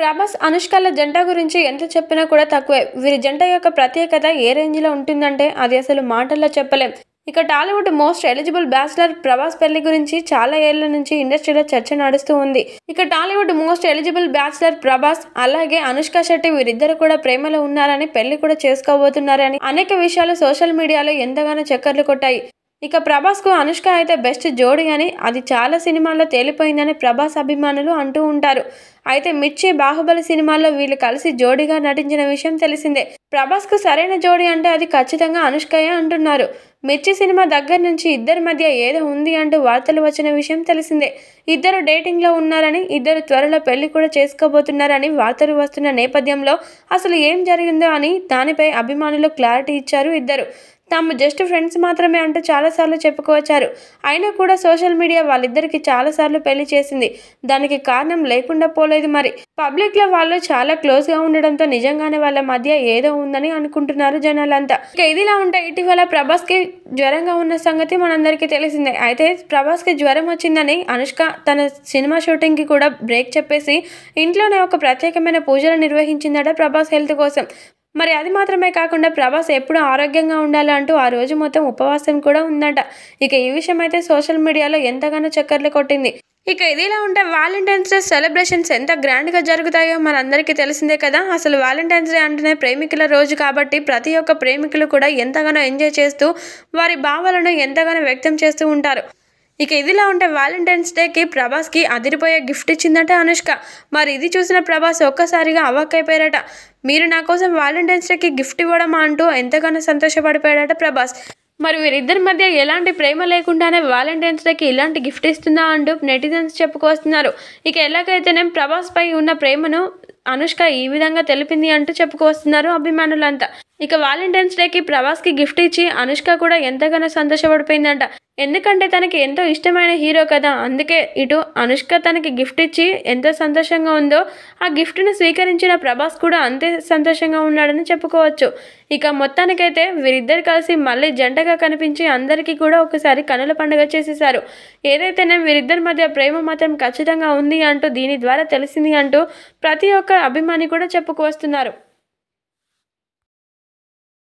ప్రభాస్ అనుష్కల జంట గురించి ఎంత చెప్పినా కూడా తక్కువే వీరి జంట యొక్క ప్రత్యేకత ఏ రేంజ్ లో ఉంటుందంటే అది అసలు మాటల్లో చెప్పలేం ఇక Tollywood most eligible bachelor Prabhas పెళ్లి గురించి చాలా ఏళ్ల నుంచి ఇండస్ట్రీలో చర్చ నడుస్తూ ఉంది ఇక Tollywood most eligible bachelor Prabhas అలాగే అనుష్క శెట్టి వీరిద్దరు కూడా ప్రేమలో ఉన్నారని పెళ్లి కూడా చేసుకోబోతున్నారని అనేక విషయాలు సోషల్ మీడియాలో ఎంతగానో చక్కర్లు కొట్టాయి ఇక ప్రభాస్కు అనుష్క అయితే బెస్ట్ జోడి అని అది చాలా సినిమాల్లో తేలిపోయిందని ప్రభాస్ అభిమానులు అంటూ ఉంటారు అయితే మిర్చి బాహుబలి సినిమాల్లో వీళ్ళు కలిసి జోడిగా నటించిన విషయం తెలిసిందే ప్రభాస్కు సరైన జోడి అంటే అది ఖచ్చితంగా అనుష్కయే అంటున్నారు మిర్చి సినిమా దగ్గర నుంచి ఇద్దరి మధ్య ఏదో ఉంది అంటూ వార్తలు వచ్చిన విషయం తెలిసిందే ఇద్దరు డేటింగ్లో ఉన్నారని ఇద్దరు త్వరలో పెళ్లి కూడా చేసుకోబోతున్నారని వార్తలు వస్తున్న నేపథ్యంలో అసలు ఏం జరిగిందో అని దానిపై అభిమానులు క్లారిటీ ఇచ్చారు ఇద్దరు తాము జస్ట్ ఫ్రెండ్స్ మాత్రమే అంటూ చాలాసార్లు చెప్పుకోవచ్చారు అయినా కూడా సోషల్ మీడియా వాళ్ళిద్దరికి చాలాసార్లు పెళ్లి చేసింది దానికి కారణం లేకుండా పోలేదు మరి పబ్లిక్లో వాళ్ళు చాలా క్లోజ్గా ఉండడంతో నిజంగానే వాళ్ళ మధ్య ఏదో ఉందని అనుకుంటున్నారు జనాలంతా ఇక ఇదిలా ఉంటే ఇటీవల ప్రభాస్కి జ్వరంగా ఉన్న సంగతి మనందరికీ తెలిసిందే అయితే ప్రభాస్కి జ్వరం వచ్చిందని అనుష్క తన సినిమా షూటింగ్కి కూడా బ్రేక్ చెప్పేసి ఇంట్లోనే ఒక ప్రత్యేకమైన పూజలు నిర్వహించిందట ప్రభాస్ హెల్త్ కోసం మరి అది మాత్రమే కాకుండా ప్రభాస్ ఎప్పుడు ఆరోగ్యంగా ఉండాలంటూ ఆ రోజు మొత్తం ఉపవాసం కూడా ఉందట ఇక ఈ విషయం అయితే సోషల్ మీడియాలో ఎంతగానో చక్కర్లు కొట్టింది ఇక ఇదిలా ఉంటే వ్యాలంటైన్స్ డే సెలబ్రేషన్స్ ఎంత గ్రాండ్గా జరుగుతాయో మనందరికీ తెలిసిందే కదా అసలు వ్యాలంటైన్స్ డే అంటేనే ప్రేమికుల రోజు కాబట్టి ప్రతి ఒక్క ప్రేమికులు కూడా ఎంతగానో ఎంజాయ్ చేస్తూ వారి భావాలను ఎంతగానో వ్యక్తం చేస్తూ ఉంటారు ఇక ఇదిలా ఉంటే వ్యాలంటైన్స్ డేకి ప్రభాస్కి అదిరిపోయే గిఫ్ట్ ఇచ్చిందట అనుష్క మరి ఇది చూసిన ప్రభాస్ ఒక్కసారిగా అవాక్కైపోయారట మీరు నా కోసం వ్యాలంటైన్స్ డేకి గిఫ్ట్ ఇవ్వడమా అంటూ ఎంతగానో సంతోషపడిపోయాడట ప్రభాస్ మరి వీరిద్దరి మధ్య ఎలాంటి ప్రేమ లేకుండానే వ్యాలంటైన్స్ డేకి ఇలాంటి గిఫ్ట్ ఇస్తుందా అంటూ నెటిజన్స్ చెప్పుకొస్తున్నారు ఇక ఎలాగైతేనే ప్రభాస్ పై ఉన్న ప్రేమను అనుష్క ఈ విధంగా తెలిపింది అంటూ చెప్పుకొస్తున్నారు అభిమానులంతా ఇక వాలంటైన్స్ డేకి ప్రభాస్కి గిఫ్ట్ ఇచ్చి అనుష్క కూడా ఎంతగానో సంతోషపడిపోయిందంట ఎందుకంటే తనకి ఎంతో ఇష్టమైన హీరో కదా అందుకే ఇటు అనుష్క తనకి గిఫ్ట్ ఇచ్చి ఎంత సంతోషంగా ఉందో ఆ గిఫ్ట్ను స్వీకరించిన ప్రభాస్ కూడా అంతే సంతోషంగా ఉన్నాడని చెప్పుకోవచ్చు ఇక మొత్తానికైతే వీరిద్దరు కలిసి మళ్ళీ జంటగా కనిపించి అందరికీ కూడా ఒకసారి కనుల పండుగ చేసేసారు ఏదైతేనే వీరిద్దరి మధ్య ప్రేమ మాత్రం ఖచ్చితంగా ఉంది అంటూ దీని ద్వారా తెలిసింది అంటూ ప్రతి ఒక్క అభిమాని కూడా చెప్పుకు వస్తున్నారు